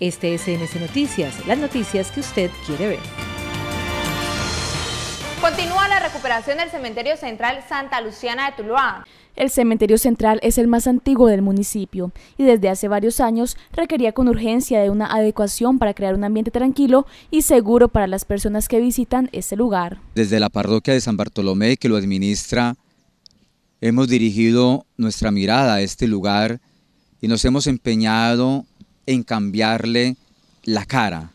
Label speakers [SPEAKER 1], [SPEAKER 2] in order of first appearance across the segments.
[SPEAKER 1] Este es NS Noticias, las noticias que usted quiere ver. Continúa la recuperación del Cementerio Central Santa Luciana de Tuluá. El cementerio central es el más antiguo del municipio y desde hace varios años requería con urgencia de una adecuación para crear un ambiente tranquilo y seguro para las personas que visitan este lugar.
[SPEAKER 2] Desde la parroquia de San Bartolomé que lo administra, hemos dirigido nuestra mirada a este lugar y nos hemos empeñado en cambiarle la cara.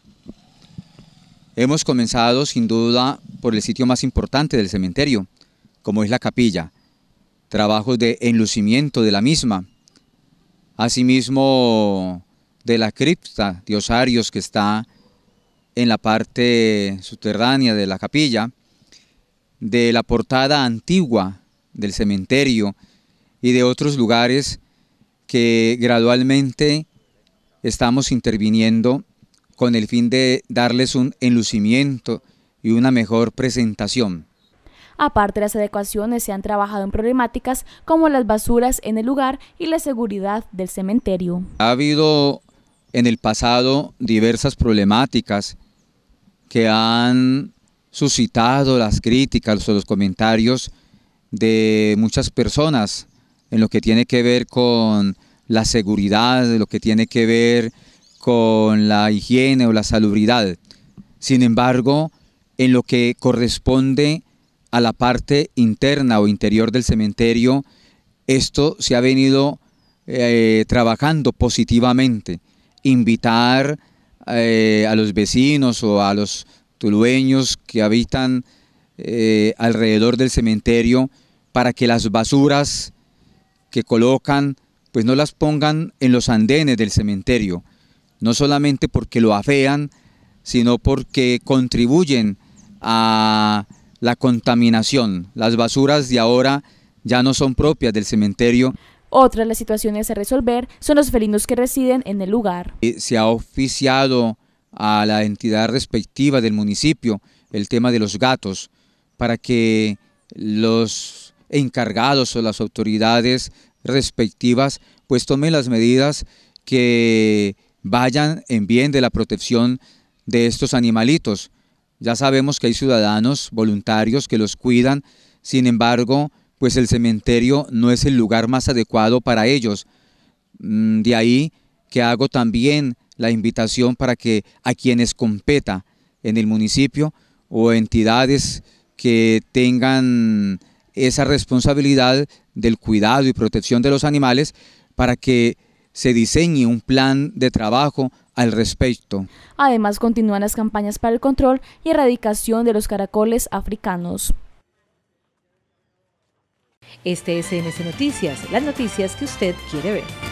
[SPEAKER 2] Hemos comenzado sin duda por el sitio más importante del cementerio, como es la capilla, trabajos de enlucimiento de la misma, asimismo de la cripta de osarios que está en la parte subterránea de la capilla, de la portada antigua del cementerio y de otros lugares que gradualmente estamos interviniendo con el fin de darles un enlucimiento y una mejor presentación.
[SPEAKER 1] Aparte de las adecuaciones, se han trabajado en problemáticas como las basuras en el lugar y la seguridad del cementerio.
[SPEAKER 2] Ha habido en el pasado diversas problemáticas que han suscitado las críticas o los comentarios de muchas personas en lo que tiene que ver con la seguridad, lo que tiene que ver con la higiene o la salubridad. Sin embargo, en lo que corresponde a la parte interna o interior del cementerio, esto se ha venido eh, trabajando positivamente. Invitar eh, a los vecinos o a los tulueños que habitan eh, alrededor del cementerio para que las basuras que colocan pues no las pongan en los andenes del cementerio, no solamente porque lo afean, sino porque contribuyen a la contaminación. Las basuras de ahora ya no son propias del cementerio.
[SPEAKER 1] de las situaciones a resolver son los felinos que residen en el lugar.
[SPEAKER 2] Eh, se ha oficiado a la entidad respectiva del municipio el tema de los gatos para que los encargados o las autoridades respectivas, pues tomen las medidas que vayan en bien de la protección de estos animalitos. Ya sabemos que hay ciudadanos voluntarios que los cuidan, sin embargo, pues el cementerio no es el lugar más adecuado para ellos. Mm, de ahí que hago también la invitación para que a quienes competa en el municipio o entidades que tengan esa responsabilidad del cuidado y protección de los animales para que se diseñe un plan de trabajo al respecto.
[SPEAKER 1] Además, continúan las campañas para el control y erradicación de los caracoles africanos. Este es Noticias,
[SPEAKER 2] las noticias que usted quiere ver.